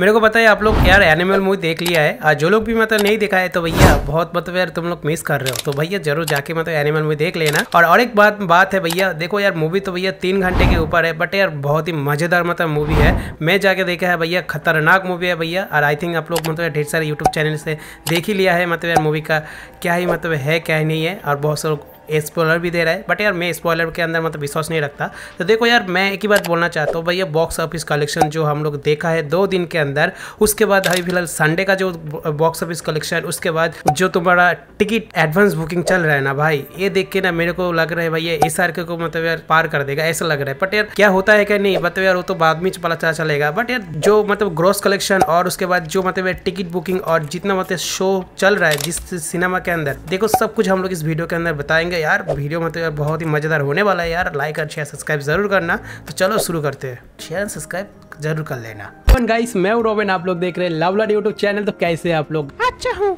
मेरे को पता है आप लोग यार एनिमल मूवी देख लिया है आज जो लोग भी मतलब नहीं देखा है तो भैया बहुत मतलब यार तुम लोग मिस कर रहे हो तो भैया जरूर जाके मतलब एनिमल मूवी देख लेना और और एक बात बात है भैया देखो यार मूवी तो भैया तीन घंटे के ऊपर है बट यार बहुत ही मजेदार मतलब मूवी है मैं जाके देखा है भैया खतरनाक मूवी है भैया और आई थिंक आप लोग मतलब ढेर सारे यूट्यूब चैनल से देख ही लिया है मतलब यार मूवी का क्या ही मतलब है क्या ही नहीं है और बहुत से लोग स्पॉलर भी दे रहा है बट यार मैं स्पॉलर के अंदर मतलब विश्वास नहीं रखता तो देखो यार मैं एक ही बात बोलना चाहता हूँ भैया बॉक्स ऑफिस कलेक्शन जो हम लोग देखा है दो दिन के अंदर उसके बाद अभी फिलहाल संडे का जो बॉक्स ऑफिस कलेक्शन उसके बाद जो तुम्हारा टिकट एडवांस बुकिंग चल रहा है ना भाई ये देख के ना मेरे को लग रहा है भैया एस आर के को मतलब यार पार कर देगा ऐसा लग रहा है बट यार क्या होता है क्या नहीं मतलब यार वो तो बाद में पता चलेगा बट यार जो मतलब ग्रॉस कलेक्शन और उसके बाद जो मतलब टिकट बुकिंग और जितना मतलब शो चल रहा है जिस सिनेमा के अंदर देखो सब कुछ हम लोग इस वीडियो के अंदर बताएंगे दीजिएगा यार वीडियो मतलब यार बहुत ही मज़ेदार होने वाला है यार लाइक और शेयर सब्सक्राइब जरूर करना तो चलो शुरू करते हैं शेयर सब्सक्राइब जरूर कर लेना गाइस मैं रोबिन आप लोग देख रहे हैं लवलर यूट्यूब चैनल तो कैसे आप लोग अच्छा हूँ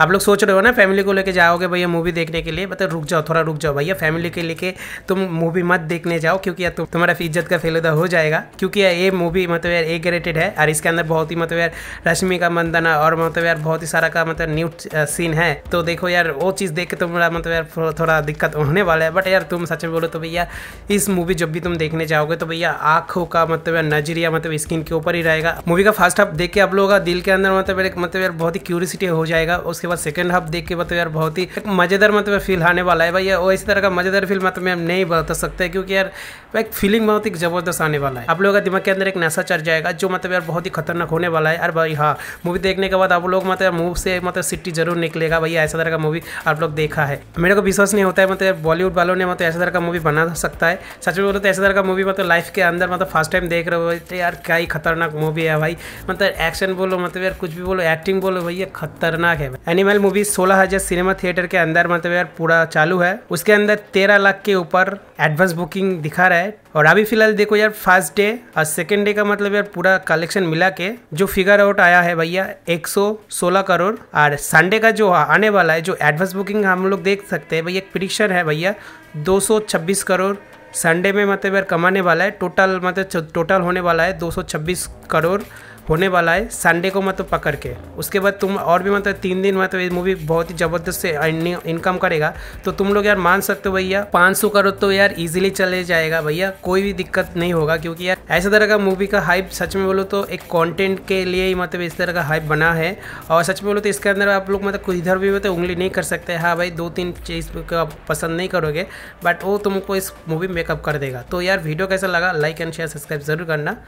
आप लोग सोच रहे हो ना फैमिली को लेके जाओगे भैया मूवी देखने के लिए मतलब रुक जाओ थोड़ा रुक जाओ भैया फैमिली के लेके तुम मूवी मत देखने जाओ क्योंकि यार तुम्हारा इज्जत का फेलुदा हो जाएगा क्योंकि ये मूवी मतलब यार ए ग्रेटेड है और इसके अंदर बहुत ही मतलब यार रश्मि का मंदना और मतलब यार बहुत ही सारा का मतलब न्यू सीन है तो देखो यार वो चीज़ देख के तुम्हारा मतलब यार थोड़ा दिक्कत होने वाला है बट यार तुम सच में बोलो तो भैया इस मूवी जब भी तुम देखने जाओगे तो भैया आंखों का मतलब यार नजरिया मतलब स्किन के ऊपर ही रहेगा मूवी का फर्स्ट हाफ देख के आप लोगों का दिल के अंदर मतलब मतलब यार बहुत ही क्यूरियसिटी डे हो जाएगा उसके बाद सेकंड हाफ देख के बाद मतलब यार बहुत ही एक मज़ेदार मतलब फील आने वाला है भाई और इसी तरह का मज़ेदार फील मतलब हम नहीं बता सकते क्योंकि यार एक फीलिंग बहुत ही ज़बरदस्त आने वाला है आप लोगों का दिमाग के अंदर एक नशा चढ़ जाएगा जो मतलब यार बहुत ही खतरनाक होने वाला है यार भाई हाँ मूवी देखने के बाद आप लोग मतलब मूव से मतलब सिटी जरूर निकलेगा भाई ऐसा तरह का मूवी आप लोग देखा है मेरे को विश्वास नहीं होता है मतलब बॉलीवुड वालों ने मतलब ऐसा तरह का मूवी बना सकता है सच में बोलो तो ऐसा तरह का मूवी मतलब लाइफ के अंदर मतलब फर्स्ट टाइम देख रहे हो तो यार क्या ही खतरनाक मूवी है भाई मतलब एक्शन बोलो मतलब यार कुछ भी बोलो एक्टिंग बोलो भैया खतरनाक है एनिमल मूवी सोलह हजार सिनेमा थिएटर के अंदर मतलब यार पूरा चालू है उसके अंदर तेरह लाख के ऊपर एडवांस बुकिंग दिखा रहा है और अभी फिलहाल देखो यार फर्स्ट डे और सेकेंड डे का मतलब यार पूरा कलेक्शन मिला के जो फिगर आउट आया है भैया 116 करोड़ और संडे का जो आने वाला है जो एडवांस बुकिंग हम लोग देख सकते हैं भैया एक प्रिडिक्शन है भैया 226 करोड़ संडे में मतलब यार कमाने वाला है टोटल मतलब टोटल होने वाला है 226 करोड़ होने वाला है संडे को मतलब पकड़ के उसके बाद तुम और भी मतलब तीन दिन मतलब ये मूवी बहुत ही ज़बरदस्त से इनकम करेगा तो तुम लोग यार मान सकते हो भैया पाँच सौ करो तो यार इजीली चले जाएगा भैया कोई भी दिक्कत नहीं होगा क्योंकि यार ऐसा तरह का मूवी का हाइप सच में बोलो तो एक कॉन्टेंट के लिए ही मतलब इस तरह का हाइप बना है और सच में बोलो तो इसके अंदर आप लोग मतलब इधर भी मतलब उंगली नहीं कर सकते हाँ भाई दो तीन चीज़ को आप पसंद नहीं करोगे बट वो तुमको इस मूवी मेकअप कर देगा तो यार वीडियो कैसा लगा लाइक एंड शेयर सब्सक्राइब जरूर करना